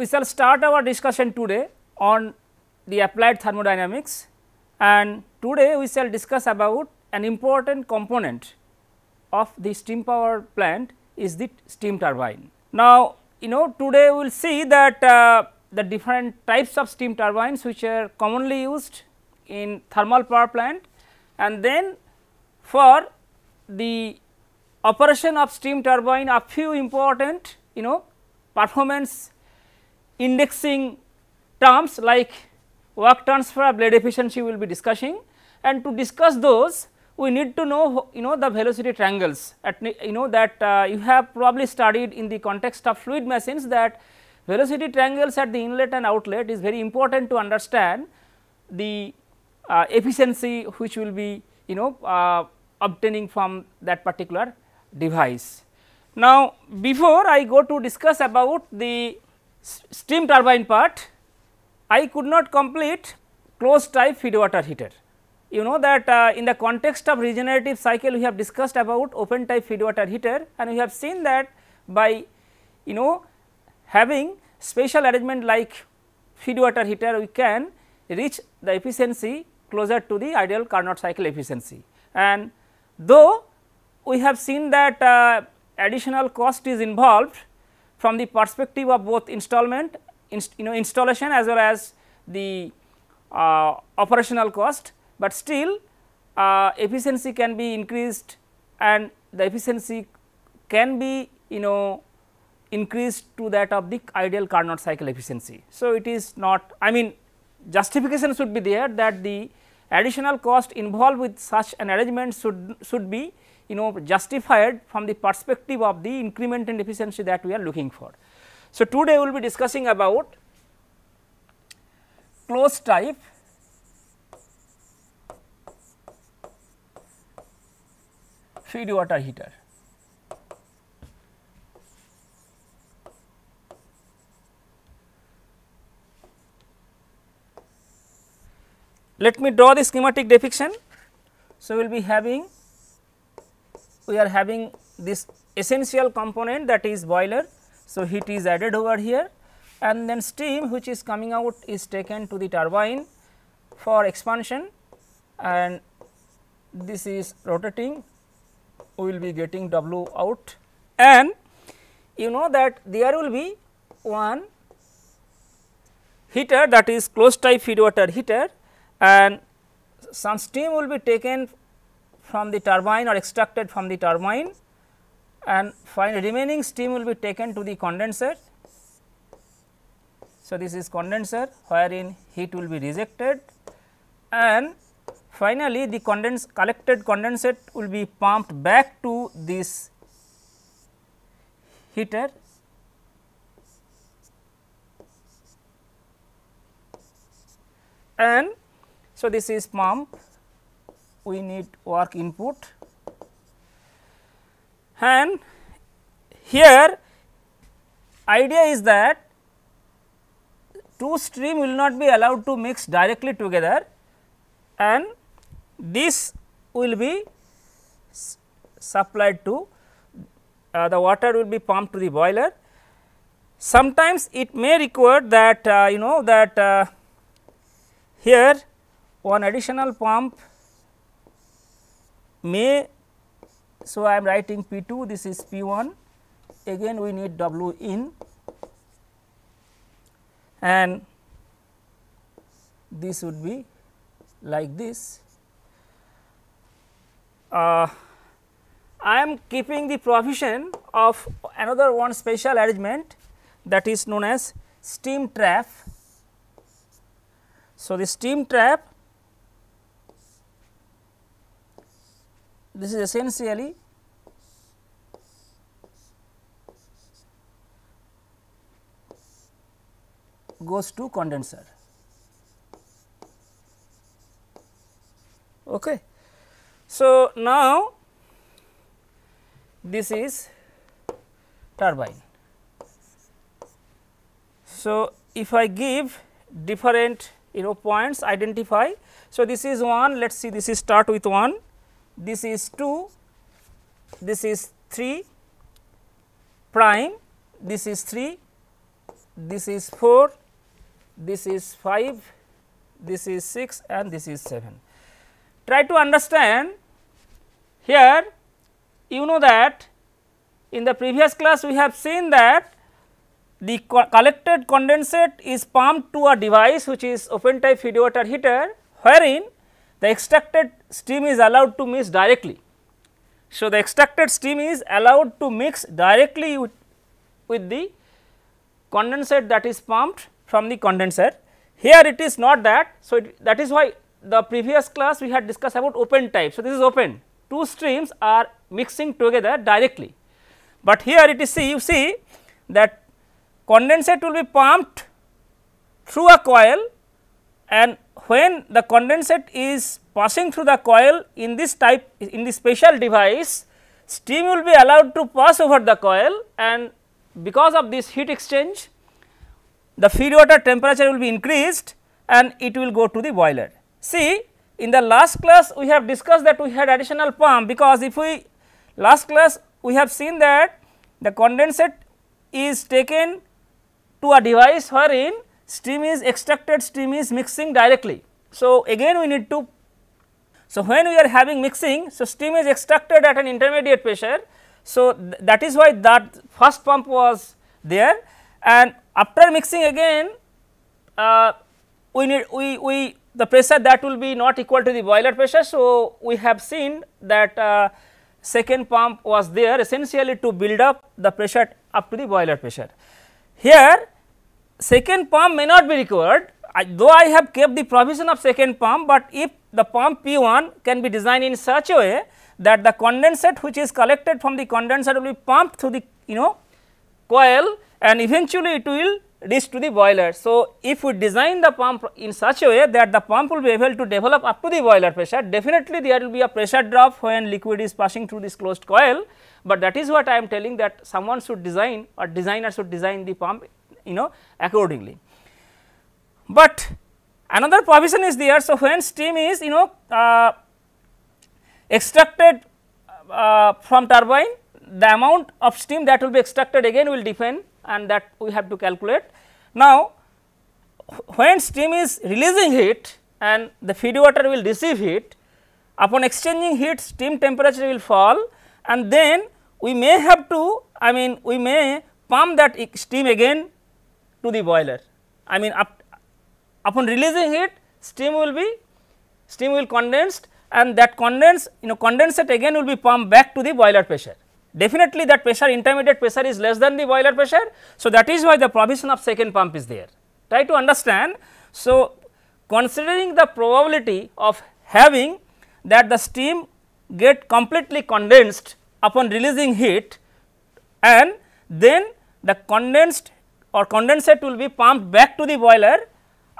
We shall start our discussion today on the applied thermodynamics and today we shall discuss about an important component of the steam power plant is the steam turbine. Now, you know today we will see that uh, the different types of steam turbines which are commonly used in thermal power plant and then for the operation of steam turbine a few important you know performance indexing terms like work transfer, blade efficiency we will be discussing and to discuss those we need to know you know the velocity triangles at you know that uh, you have probably studied in the context of fluid machines that velocity triangles at the inlet and outlet is very important to understand the uh, efficiency which will be you know uh, obtaining from that particular device. Now, before I go to discuss about the steam turbine part, I could not complete closed type feed water heater. You know that uh, in the context of regenerative cycle we have discussed about open type feed water heater and we have seen that by you know having special arrangement like feed water heater we can reach the efficiency closer to the ideal Carnot cycle efficiency. And though we have seen that uh, additional cost is involved from the perspective of both installment inst, you know installation as well as the uh, operational cost, but still uh, efficiency can be increased and the efficiency can be you know increased to that of the ideal Carnot cycle efficiency. So, it is not I mean justification should be there that the additional cost involved with such an arrangement should should be you know justified from the perspective of the increment and efficiency that we are looking for. So, today we will be discussing about closed type feed water heater. Let me draw the schematic depiction. So, we will be having we are having this essential component that is boiler. So, heat is added over here and then steam which is coming out is taken to the turbine for expansion and this is rotating we will be getting W out and you know that there will be one heater that is closed type feed water heater and some steam will be taken from the turbine or extracted from the turbine and finally, remaining steam will be taken to the condenser. So, this is condenser wherein heat will be rejected and finally, the condens collected condensate will be pumped back to this heater and so this is pump we need work input and here idea is that two stream will not be allowed to mix directly together and this will be supplied to uh, the water will be pumped to the boiler. Sometimes it may require that uh, you know that uh, here one additional pump may. So, I am writing P 2 this is P 1 again we need W in and this would be like this. Uh, I am keeping the provision of another one special arrangement that is known as steam trap. So, the steam trap this is essentially goes to condenser. Okay. So, now this is turbine. So, if I give different you know points identify. So, this is one let us see this is start with one this is 2, this is 3 prime, this is 3, this is 4, this is 5, this is 6 and this is 7. Try to understand here you know that in the previous class we have seen that the co collected condensate is pumped to a device which is open type feed water heater wherein the extracted steam is allowed to mix directly. So, the extracted steam is allowed to mix directly with, with the condensate that is pumped from the condenser. Here it is not that. So, it, that is why the previous class we had discussed about open type. So, this is open two streams are mixing together directly. But here it is see you see that condensate will be pumped through a coil and when the condensate is passing through the coil in this type in this special device, steam will be allowed to pass over the coil and because of this heat exchange, the feed water temperature will be increased and it will go to the boiler. See in the last class we have discussed that we had additional pump because if we last class we have seen that the condensate is taken to a device wherein steam is extracted, steam is mixing directly. So, again we need to, so when we are having mixing, so steam is extracted at an intermediate pressure. So, th that is why that first pump was there and after mixing again, uh, we need, we, we the pressure that will be not equal to the boiler pressure. So, we have seen that uh, second pump was there essentially to build up the pressure up to the boiler pressure. Here second pump may not be required I, though I have kept the provision of second pump, but if the pump P1 can be designed in such a way that the condensate which is collected from the condenser will be pumped through the you know coil and eventually it will reach to the boiler. So, if we design the pump in such a way that the pump will be able to develop up to the boiler pressure, definitely there will be a pressure drop when liquid is passing through this closed coil, but that is what I am telling that someone should design or designer should design the pump you know accordingly. But another provision is there. So, when steam is you know uh, extracted uh, from turbine the amount of steam that will be extracted again will depend and that we have to calculate. Now, when steam is releasing heat and the feed water will receive heat upon exchanging heat steam temperature will fall and then we may have to I mean we may pump that steam again to the boiler. I mean up, upon releasing heat, steam will be steam will condensed and that condense you know condensate again will be pumped back to the boiler pressure. Definitely that pressure intermediate pressure is less than the boiler pressure. So, that is why the provision of second pump is there try to understand. So, considering the probability of having that the steam get completely condensed upon releasing heat and then the condensed or condensate will be pumped back to the boiler.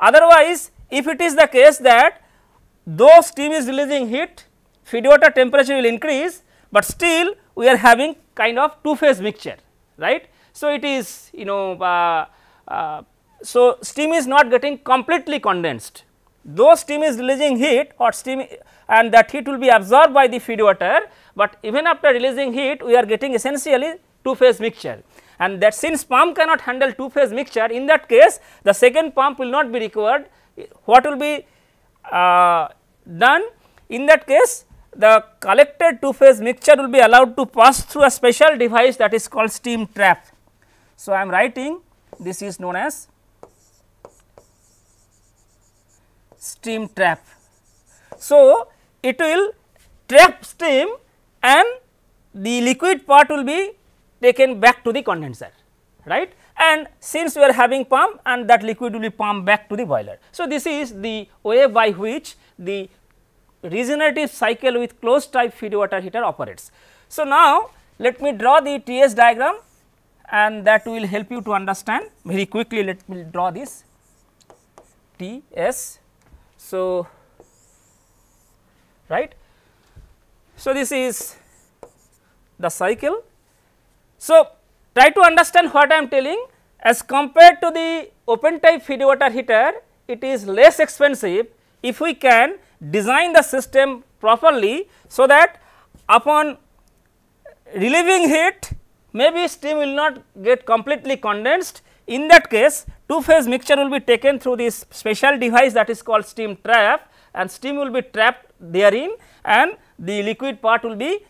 Otherwise, if it is the case that though steam is releasing heat, feed water temperature will increase, but still we are having kind of two phase mixture, right. So, it is you know uh, uh, so steam is not getting completely condensed, though steam is releasing heat or steam and that heat will be absorbed by the feed water, but even after releasing heat we are getting essentially two phase mixture and that since pump cannot handle two phase mixture in that case the second pump will not be required what will be uh, done in that case the collected two phase mixture will be allowed to pass through a special device that is called steam trap. So, I am writing this is known as steam trap. So, it will trap steam and the liquid part will be taken back to the condenser right and since we are having pump and that liquid will be pumped back to the boiler. So, this is the way by which the regenerative cycle with closed type feed water heater operates. So, now let me draw the TS diagram and that will help you to understand very quickly let me draw this TS. So, right. So, this is the cycle so, try to understand what I am telling as compared to the open type feed water heater it is less expensive if we can design the system properly. So, that upon relieving heat maybe steam will not get completely condensed in that case two phase mixture will be taken through this special device that is called steam trap and steam will be trapped therein and the liquid part will be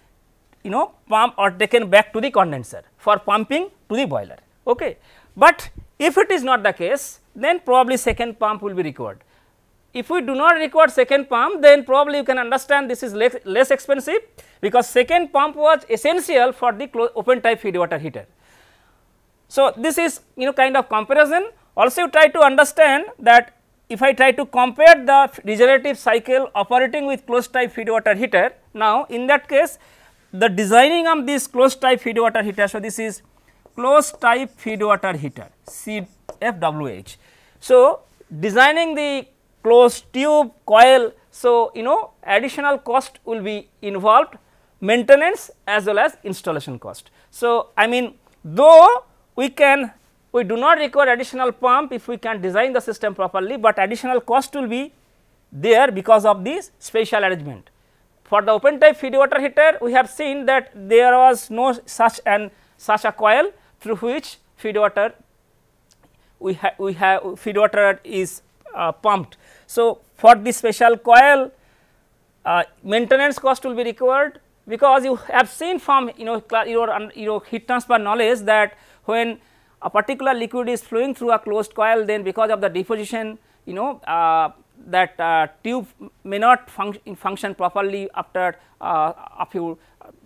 you know pump or taken back to the condenser for pumping to the boiler. Okay. But if it is not the case then probably second pump will be required. If we do not require second pump then probably you can understand this is less, less expensive because second pump was essential for the open type feed water heater. So, this is you know kind of comparison also you try to understand that if I try to compare the regenerative cycle operating with closed type feed water heater now in that case the designing of this closed type feed water heater. So, this is closed type feed water heater CFWH. So, designing the closed tube coil. So, you know additional cost will be involved maintenance as well as installation cost. So, I mean though we can we do not require additional pump if we can design the system properly, but additional cost will be there because of this spatial arrangement. For the open type feed water heater, we have seen that there was no such an such a coil through which feed water we have we have feed water is uh, pumped. So, for this special coil uh, maintenance cost will be required because you have seen from you know your, your heat transfer knowledge that when a particular liquid is flowing through a closed coil then because of the deposition you know uh, that uh, tube may not func function properly after uh, a few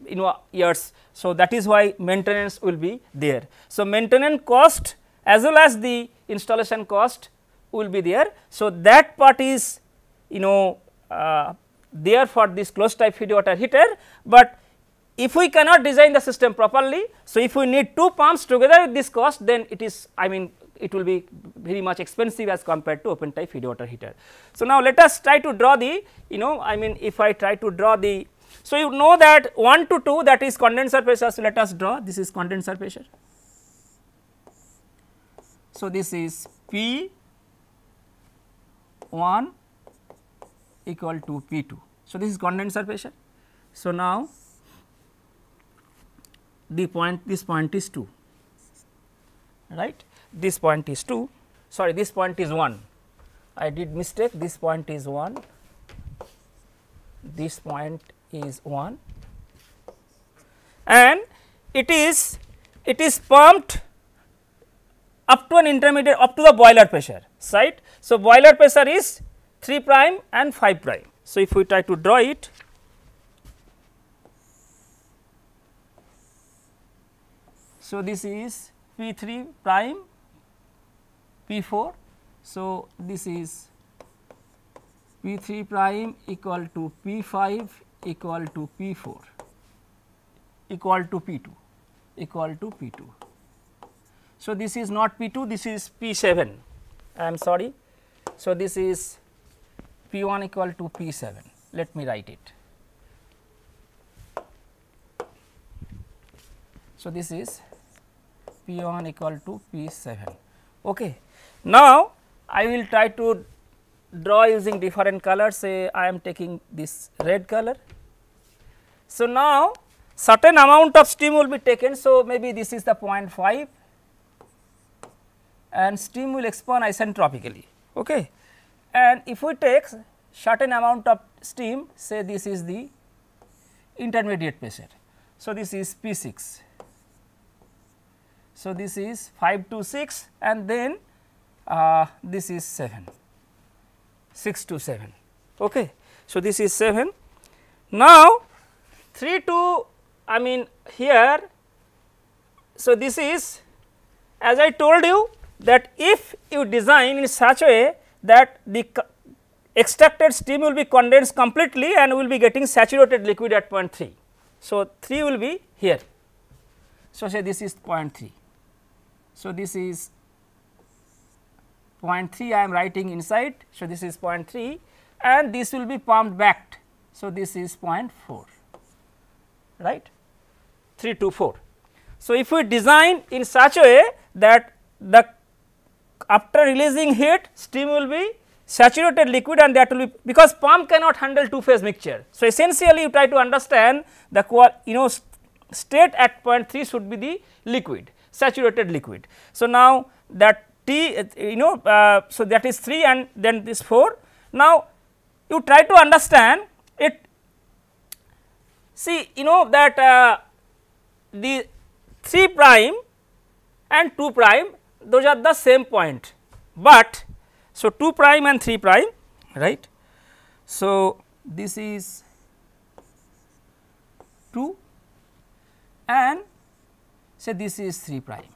you know years. So, that is why maintenance will be there. So, maintenance cost as well as the installation cost will be there. So, that part is you know uh, there for this closed type feed water heater, but if we cannot design the system properly. So, if we need two pumps together with this cost then it is I mean it will be very much expensive as compared to open type feed water heater. So, now let us try to draw the you know I mean if I try to draw the so you know that 1 to 2 that is condenser pressure. So, let us draw this is condenser pressure. So, this is P 1 equal to P 2. So, this is condenser pressure. So, now the point this point is 2 right this point is 2 sorry this point is 1 I did mistake this point is 1 this point is 1 and it is it is pumped up to an intermediate up to the boiler pressure right. So, boiler pressure is 3 prime and 5 prime. So, if we try to draw it so this is P 3 prime P 4. So, this is P 3 prime equal to P 5 equal to P 4 equal to P 2 equal to P 2. So, this is not P 2 this is P 7 I am sorry. So, this is P 1 equal to P 7 let me write it. So, this is P 1 equal to P 7. Okay. Now, I will try to draw using different colors say I am taking this red color. So, now certain amount of steam will be taken. So, maybe this is the 0.5 and steam will expand isentropically. Okay. And if we take certain amount of steam say this is the intermediate pressure. So, this is P 6. So, this is 5 to 6 and then uh, this is 7, 6 to 7. Okay. So, this is 7. Now, 3 to I mean here, so this is as I told you that if you design in such a way that the extracted steam will be condensed completely and will be getting saturated liquid at point 3. So, 3 will be here. So, say this is point 3. So, this is 0.3 I am writing inside. So, this is 0.3 and this will be pumped back. So, this is 0.4 right 3 to 4. So, if we design in such a way that the after releasing heat steam will be saturated liquid and that will be because pump cannot handle two phase mixture. So, essentially you try to understand the qual you know state at point 3 should be the liquid saturated liquid. So, now that t you know uh, so that is 3 and then this 4. Now, you try to understand it see you know that uh, the 3 prime and 2 prime those are the same point, but so 2 prime and 3 prime right. So, this is 2 and say this is 3 prime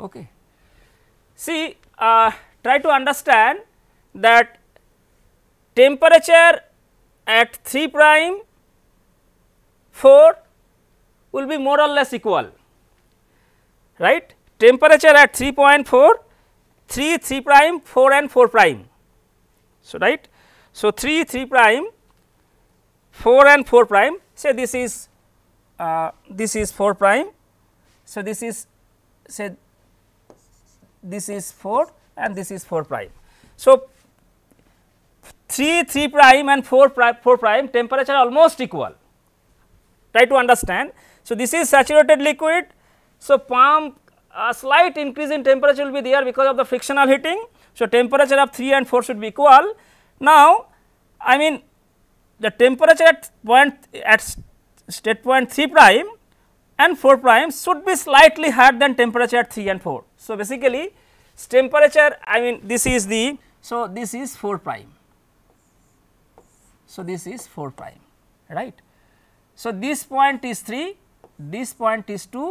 Okay. See, uh, try to understand that temperature at 3 prime 4 will be more or less equal, right. Temperature at 3.4, 3, 3 prime, 4 and 4 prime. So, right. So, 3, 3 prime, 4 and 4 prime say this is uh, this is 4 prime. So, this is say this is 4 and this is 4 prime. So, 3 3 prime and 4 prime 4 prime temperature almost equal try to understand. So, this is saturated liquid. So, pump a slight increase in temperature will be there because of the frictional heating. So, temperature of 3 and 4 should be equal. Now, I mean the temperature at point at state point 3 prime and 4 prime should be slightly higher than temperature at 3 and 4. So, basically temperature I mean this is the so this is 4 prime. So, this is 4 prime right. So, this point is 3, this point is 2,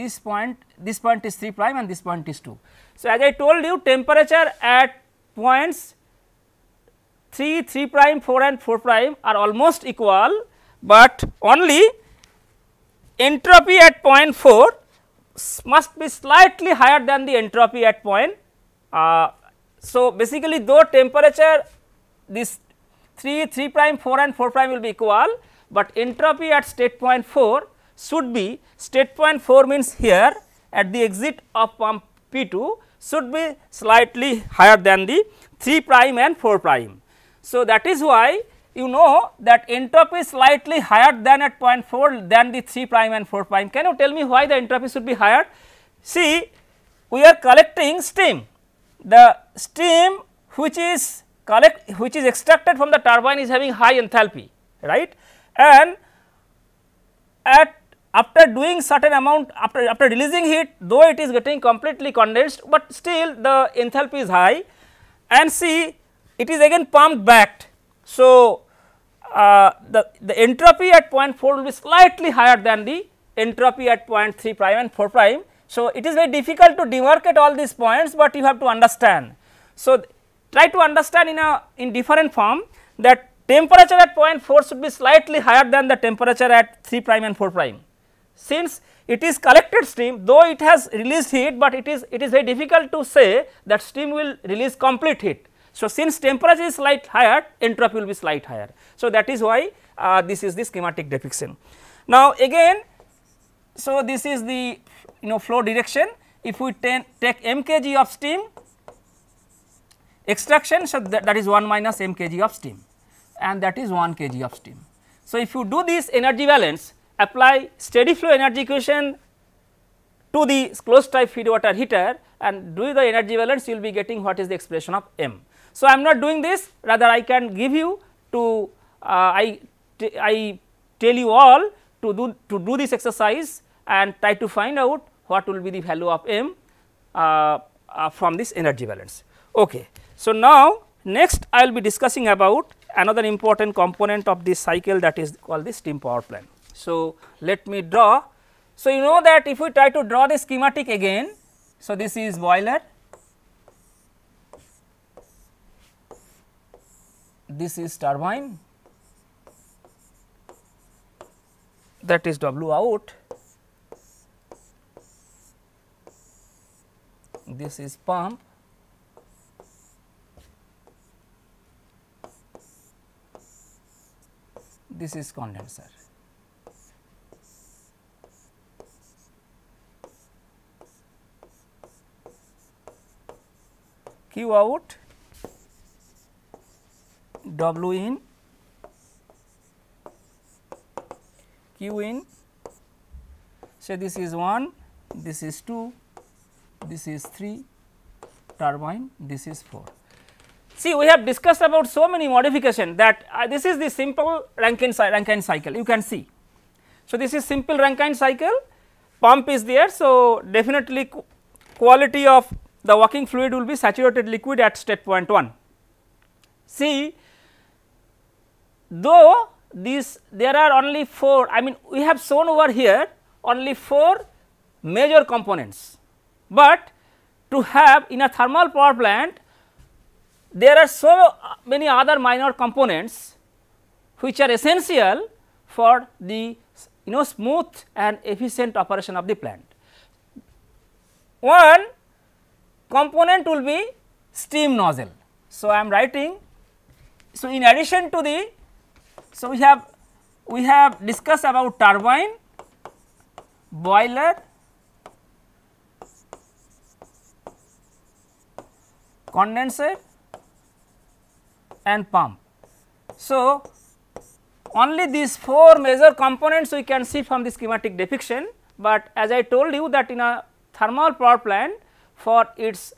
this point this point is 3 prime and this point is 2. So, as I told you temperature at points 3, 3 prime, 4 and 4 prime are almost equal, but only entropy at point 4 must be slightly higher than the entropy at point. Uh, so, basically though temperature this 3, 3 prime, 4 and 4 prime will be equal, but entropy at state point 4 should be state point 4 means here at the exit of pump P 2 should be slightly higher than the 3 prime and 4 prime. So, that is why you know that entropy is slightly higher than at point 4 than the 3 prime and 4 prime. Can you tell me why the entropy should be higher? See, we are collecting steam. The steam which is collect which is extracted from the turbine is having high enthalpy, right? And at after doing certain amount after after releasing heat though it is getting completely condensed but still the enthalpy is high and see it is again pumped back so, uh, the, the entropy at point 4 will be slightly higher than the entropy at point 3 prime and 4 prime. So, it is very difficult to demarcate all these points, but you have to understand. So, try to understand in a in different form that temperature at point 4 should be slightly higher than the temperature at 3 prime and 4 prime. Since it is collected steam though it has released heat, but it is it is very difficult to say that steam will release complete heat so, since temperature is slight higher, entropy will be slight higher. So, that is why uh, this is the schematic depiction. Now, again, so this is the you know flow direction. If we take mkg of steam extraction, so that, that is 1 minus mkg of steam and that is 1 kg of steam. So, if you do this energy balance, apply steady flow energy equation to the closed type feed water heater and do the energy balance, you will be getting what is the expression of m. So, I am not doing this rather I can give you to uh, I, I tell you all to do to do this exercise and try to find out what will be the value of m uh, uh, from this energy balance. Okay. So, now next I will be discussing about another important component of this cycle that is called the steam power plant. So, let me draw. So, you know that if we try to draw the schematic again, so this is boiler this is turbine that is W out, this is pump this is condenser. Q out W in, Q in, say this is 1, this is 2, this is 3 turbine, this is 4. See we have discussed about so many modification that uh, this is the simple Rankine, Rankine cycle you can see. So, this is simple Rankine cycle pump is there. So, definitely quality of the working fluid will be saturated liquid at state point 1. See though these there are only 4 I mean we have shown over here only 4 major components, but to have in a thermal power plant there are so many other minor components which are essential for the you know smooth and efficient operation of the plant. One component will be steam nozzle. So, I am writing. So, in addition to the so, we have we have discussed about turbine, boiler, condenser and pump. So, only these 4 major components we can see from the schematic depiction, but as I told you that in a thermal power plant for its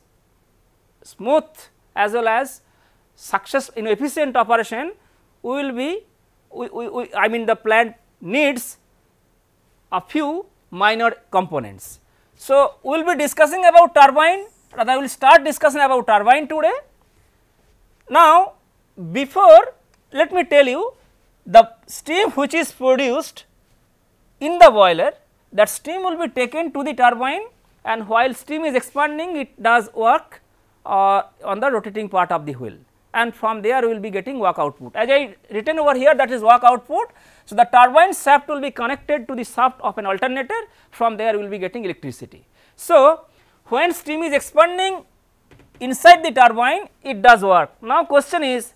smooth as well as success in efficient operation, we will be we, we, I mean the plant needs a few minor components. So, we will be discussing about turbine rather I will start discussing about turbine today. Now, before let me tell you the steam which is produced in the boiler that steam will be taken to the turbine and while steam is expanding it does work uh, on the rotating part of the wheel and from there we will be getting work output. As I written over here that is work output. So, the turbine shaft will be connected to the shaft of an alternator from there we will be getting electricity. So, when steam is expanding inside the turbine it does work. Now, question is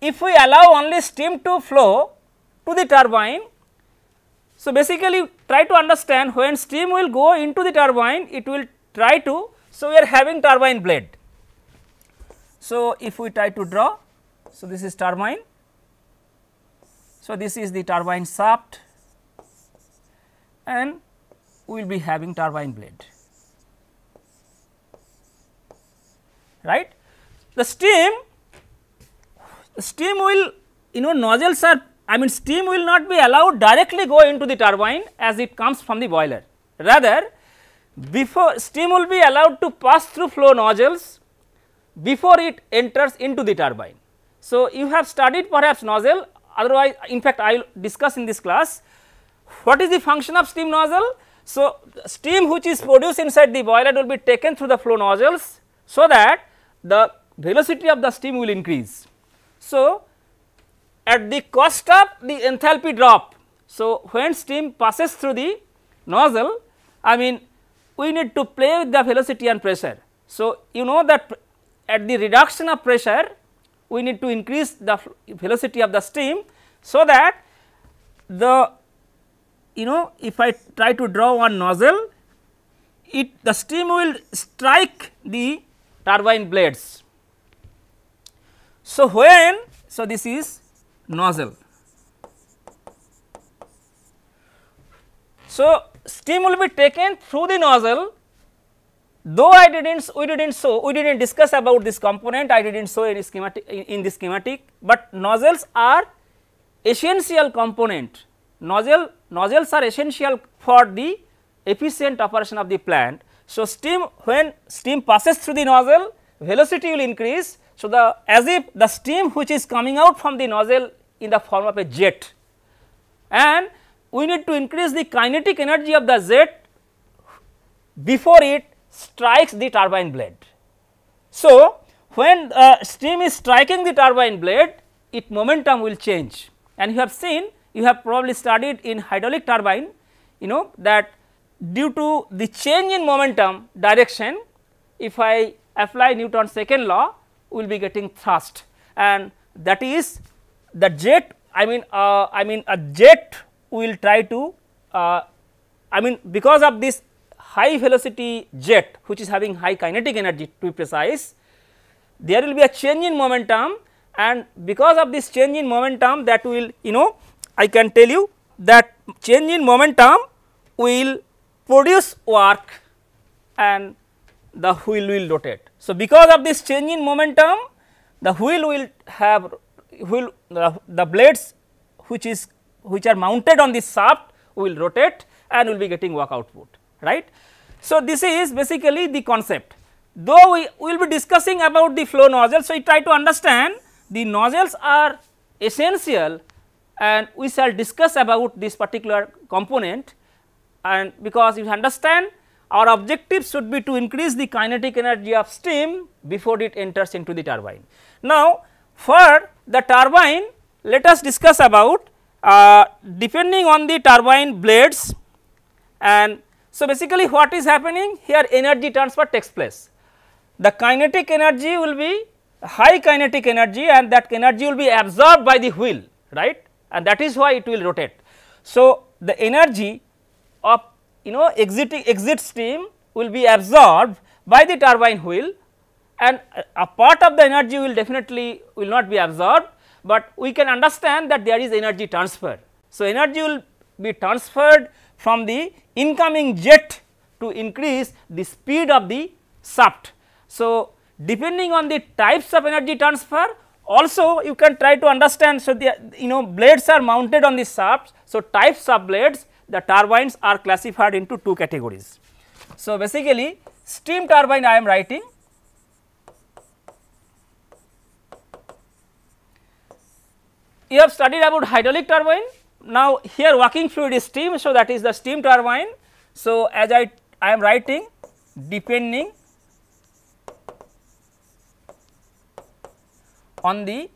if we allow only steam to flow to the turbine. So, basically try to understand when steam will go into the turbine it will try to. So, we are having turbine blade so, if we try to draw, so this is turbine. So, this is the turbine shaft and we will be having turbine blade, right. The steam, the steam will you know nozzles are I mean steam will not be allowed directly go into the turbine as it comes from the boiler. Rather, before steam will be allowed to pass through flow nozzles before it enters into the turbine. So, you have studied perhaps nozzle otherwise in fact I will discuss in this class what is the function of steam nozzle. So, steam which is produced inside the boiler will be taken through the flow nozzles so that the velocity of the steam will increase. So, at the cost of the enthalpy drop. So, when steam passes through the nozzle I mean we need to play with the velocity and pressure. So, you know that at the reduction of pressure we need to increase the velocity of the steam. So, that the you know if I try to draw one nozzle it the steam will strike the turbine blades. So, when so this is nozzle. So, steam will be taken through the nozzle Though I did not, we did not show, we did not discuss about this component, I did not show in schematic, in, in the schematic, but nozzles are essential component, nozzle, nozzles are essential for the efficient operation of the plant. So, steam when steam passes through the nozzle velocity will increase. So, the as if the steam which is coming out from the nozzle in the form of a jet and we need to increase the kinetic energy of the jet before it strikes the turbine blade. So, when uh, steam is striking the turbine blade, its momentum will change and you have seen you have probably studied in hydraulic turbine you know that due to the change in momentum direction if I apply Newton's second law we will be getting thrust and that is the jet I mean uh, I mean a jet will try to uh, I mean because of this high velocity jet which is having high kinetic energy to be precise, there will be a change in momentum and because of this change in momentum that will you know I can tell you that change in momentum will produce work and the wheel will rotate. So, because of this change in momentum the wheel will have wheel the blades which is which are mounted on the shaft will rotate and will be getting work output right. So, this is basically the concept though we will be discussing about the flow nozzles. So, we try to understand the nozzles are essential and we shall discuss about this particular component and because you understand our objective should be to increase the kinetic energy of steam before it enters into the turbine. Now, for the turbine let us discuss about uh, depending on the turbine blades and so, basically what is happening here energy transfer takes place. The kinetic energy will be high kinetic energy and that energy will be absorbed by the wheel right and that is why it will rotate. So, the energy of you know exiting exit steam will be absorbed by the turbine wheel and a part of the energy will definitely will not be absorbed, but we can understand that there is energy transfer. So, energy will be transferred from the incoming jet to increase the speed of the shaft. So, depending on the types of energy transfer also you can try to understand. So, the you know blades are mounted on the shafts. So, types of blades the turbines are classified into two categories. So, basically steam turbine I am writing you have studied about hydraulic turbine now here working fluid is steam so that is the steam turbine so as i i am writing depending on the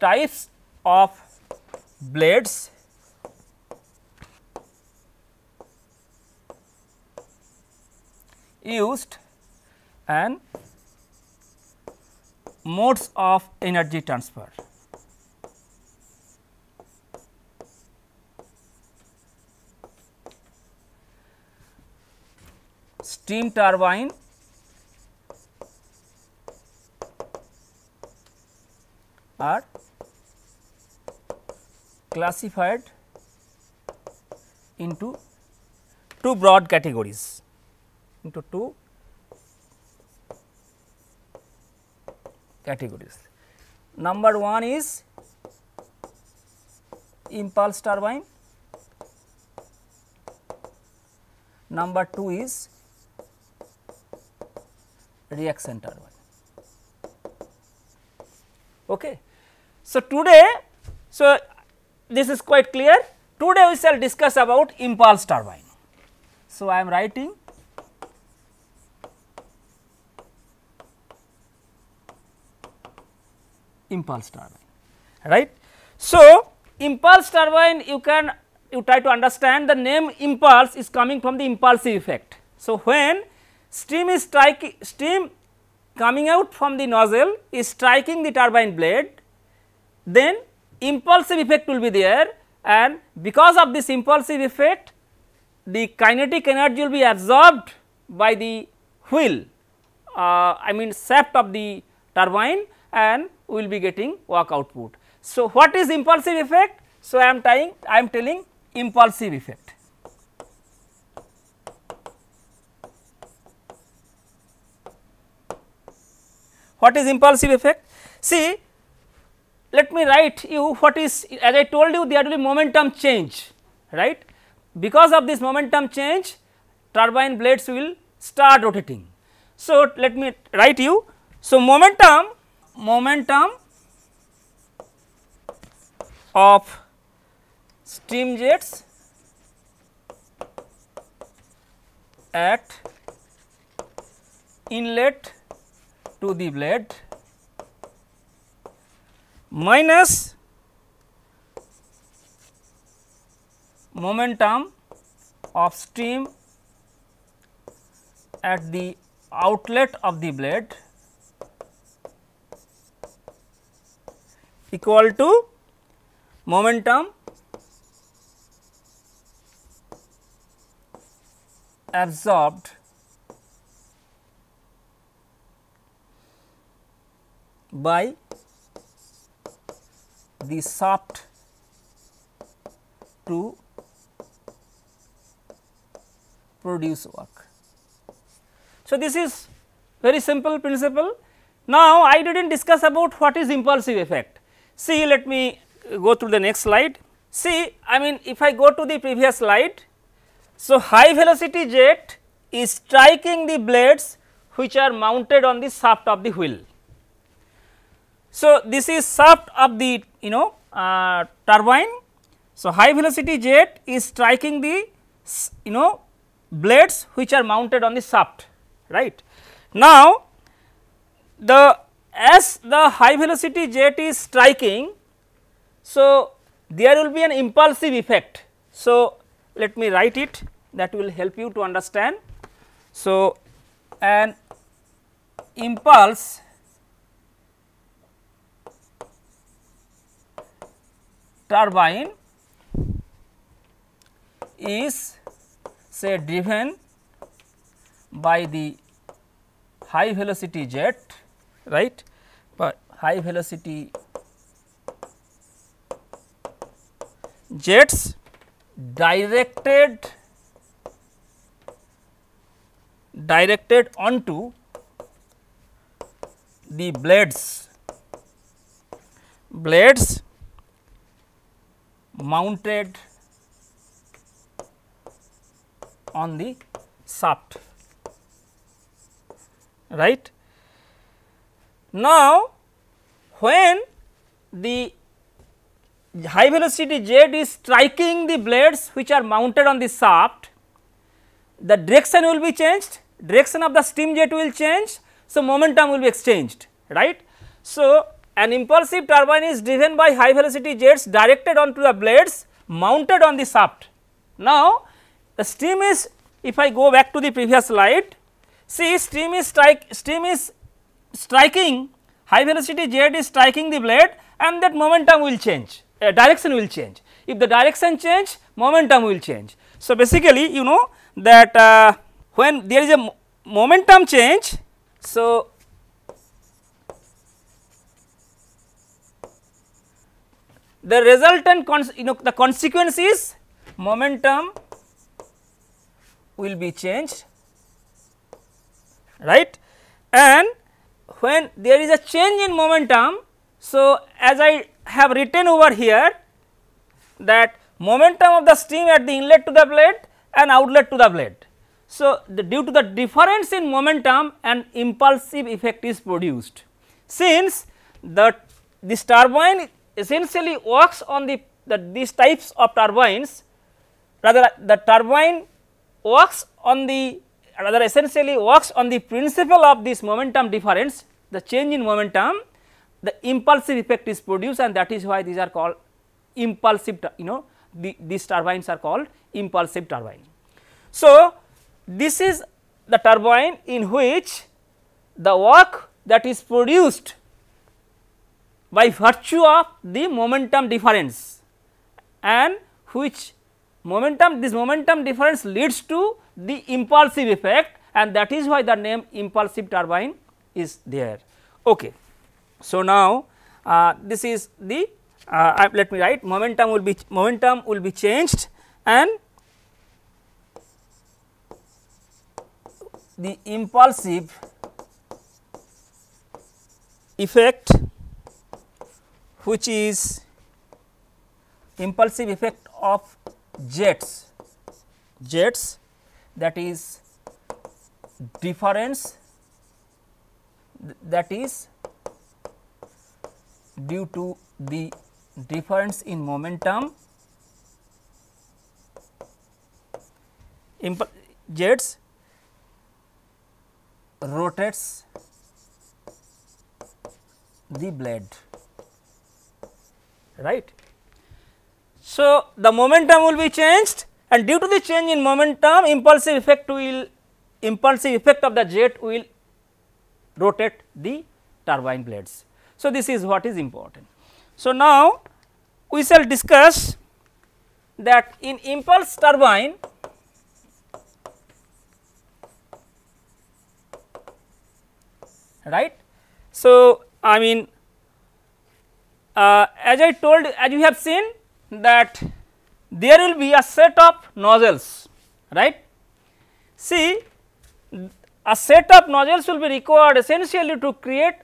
types of blades used and modes of energy transfer. steam turbine are classified into two broad categories into two categories. Number 1 is impulse turbine, number 2 is reaction turbine. Okay. So, today, so this is quite clear. Today we shall discuss about impulse turbine. So, I am writing impulse turbine, right. So, impulse turbine you can you try to understand the name impulse is coming from the impulsive effect. So, when Steam is striking steam coming out from the nozzle is striking the turbine blade, then impulsive effect will be there and because of this impulsive effect the kinetic energy will be absorbed by the wheel uh, I mean shaft of the turbine and we will be getting work output. So, what is impulsive effect? So, I am tying I am telling impulsive effect. What is impulsive effect? See, let me write you what is as I told you there will be momentum change, right. Because of this momentum change, turbine blades will start rotating. So, let me write you. So, momentum, momentum of steam jets at inlet to the blade minus momentum of steam at the outlet of the blade equal to momentum absorbed by the shaft to produce work. So, this is very simple principle. Now, I did not discuss about what is impulsive effect. See, let me go through the next slide. See, I mean if I go to the previous slide, so high velocity jet is striking the blades which are mounted on the shaft of the wheel. So, this is shaft of the you know uh, turbine. So, high velocity jet is striking the you know blades which are mounted on the shaft right. Now, the as the high velocity jet is striking, so there will be an impulsive effect. So, let me write it that will help you to understand. So, an impulse turbine is say driven by the high velocity jet right but high velocity jets directed directed onto the blades blades mounted on the shaft right. Now, when the high velocity jet is striking the blades which are mounted on the shaft, the direction will be changed, direction of the steam jet will change, so momentum will be exchanged, right. So, an impulsive turbine is driven by high velocity jets directed onto the blades mounted on the shaft. Now, the steam is if I go back to the previous slide, see steam is strike steam is striking high velocity jet is striking the blade and that momentum will change uh, direction will change. If the direction change momentum will change. So, basically you know that uh, when there is a momentum change, so the resultant you know the consequence is momentum will be changed right and when there is a change in momentum. So, as I have written over here that momentum of the stream at the inlet to the blade and outlet to the blade. So, the due to the difference in momentum an impulsive effect is produced. Since the this turbine essentially works on the, these types of turbines rather the turbine works on the rather essentially works on the principle of this momentum difference the change in momentum the impulsive effect is produced and that is why these are called impulsive you know the, these turbines are called impulsive turbine. So, this is the turbine in which the work that is produced by virtue of the momentum difference and which momentum this momentum difference leads to the impulsive effect and that is why the name impulsive turbine is there. Okay. So, now uh, this is the uh, let me write momentum will be momentum will be changed and the impulsive effect which is impulsive effect of jets, jets that is difference that is due to the difference in momentum jets rotates the blade right. So, the momentum will be changed and due to the change in momentum impulsive effect will impulsive effect of the jet will rotate the turbine blades. So, this is what is important. So, now we shall discuss that in impulse turbine right. So, I mean uh, as I told as you have seen that there will be a set of nozzles right. See a set of nozzles will be required essentially to create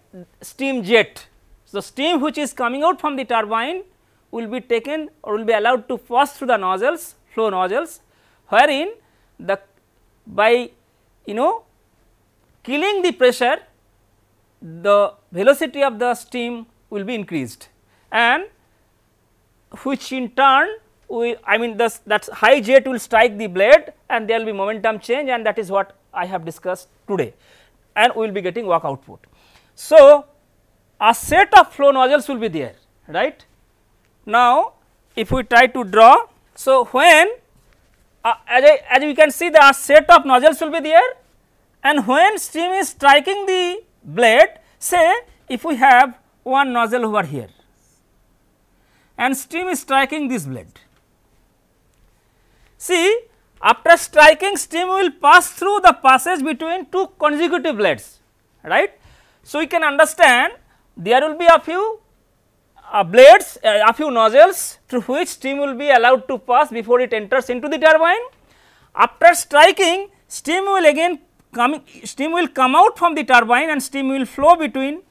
steam jet. So, steam which is coming out from the turbine will be taken or will be allowed to pass through the nozzles flow nozzles wherein the by you know killing the pressure the velocity of the steam will be increased and which in turn we I mean this that high jet will strike the blade and there will be momentum change and that is what I have discussed today and we will be getting work output. So, a set of flow nozzles will be there right. Now, if we try to draw so when uh, as, I, as we can see the set of nozzles will be there and when steam is striking the blade say if we have one nozzle over here and steam is striking this blade. See after striking steam will pass through the passage between two consecutive blades right. So, we can understand there will be a few uh, blades uh, a few nozzles through which steam will be allowed to pass before it enters into the turbine. After striking steam will again coming steam will come out from the turbine and steam will flow between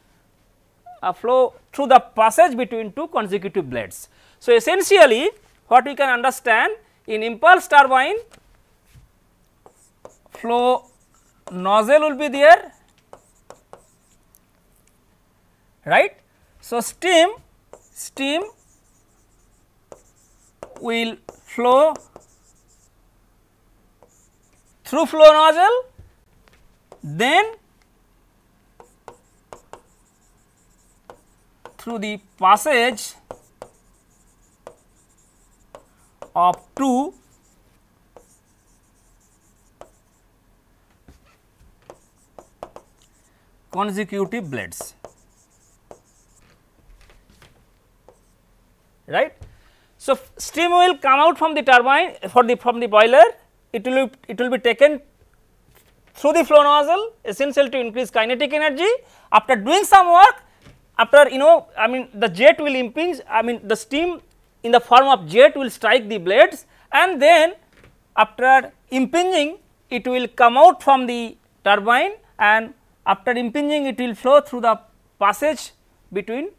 flow through the passage between two consecutive blades. So, essentially what we can understand in impulse turbine flow nozzle will be there right. So, steam steam will flow through flow nozzle then through the passage of two consecutive blades right. So, steam will come out from the turbine for the from the boiler it will be, it will be taken through the flow nozzle essential to increase kinetic energy after doing some work after you know I mean the jet will impinge I mean the steam in the form of jet will strike the blades and then after impinging it will come out from the turbine and after impinging it will flow through the passage between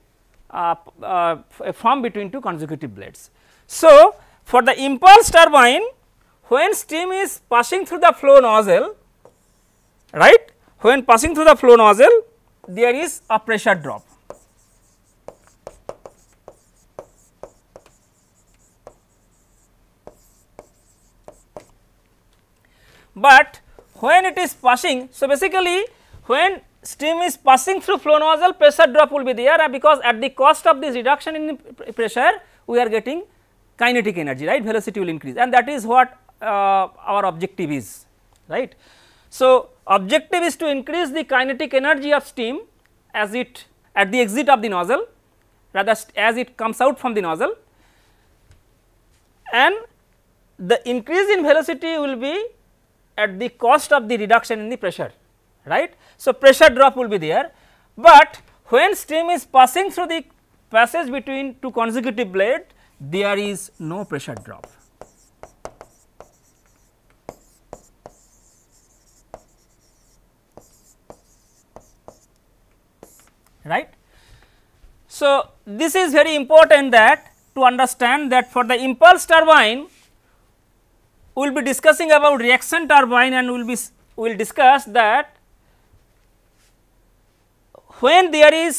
uh, uh, from between two consecutive blades. So, for the impulse turbine when steam is passing through the flow nozzle right when passing through the flow nozzle there is a pressure drop but when it is passing. So, basically when steam is passing through flow nozzle pressure drop will be there because at the cost of this reduction in pressure we are getting kinetic energy right velocity will increase and that is what uh, our objective is right. So, objective is to increase the kinetic energy of steam as it at the exit of the nozzle rather as it comes out from the nozzle and the increase in velocity will be at the cost of the reduction in the pressure, right. So, pressure drop will be there, but when steam is passing through the passage between two consecutive blades, there is no pressure drop. right. So, this is very important that to understand that for the impulse turbine we will be discussing about reaction turbine and we will be we will discuss that when there is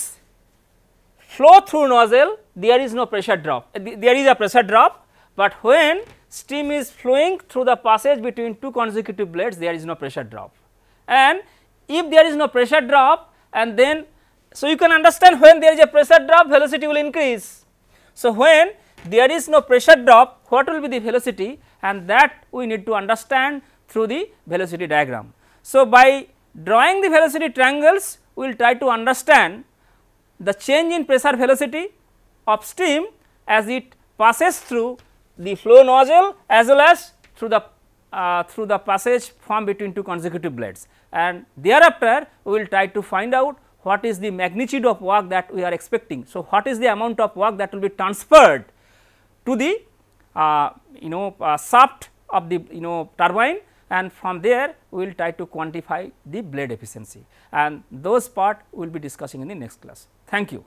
flow through nozzle there is no pressure drop uh, there is a pressure drop, but when steam is flowing through the passage between two consecutive blades there is no pressure drop and if there is no pressure drop and then so you can understand when there is a pressure drop velocity will increase. So, when there is no pressure drop what will be the velocity and that we need to understand through the velocity diagram. So, by drawing the velocity triangles we will try to understand the change in pressure velocity of steam as it passes through the flow nozzle as well as through the uh, through the passage formed between two consecutive blades and thereafter we will try to find out what is the magnitude of work that we are expecting. So, what is the amount of work that will be transferred to the uh, you know uh, shaft of the you know turbine and from there we will try to quantify the blade efficiency and those part we will be discussing in the next class. Thank you.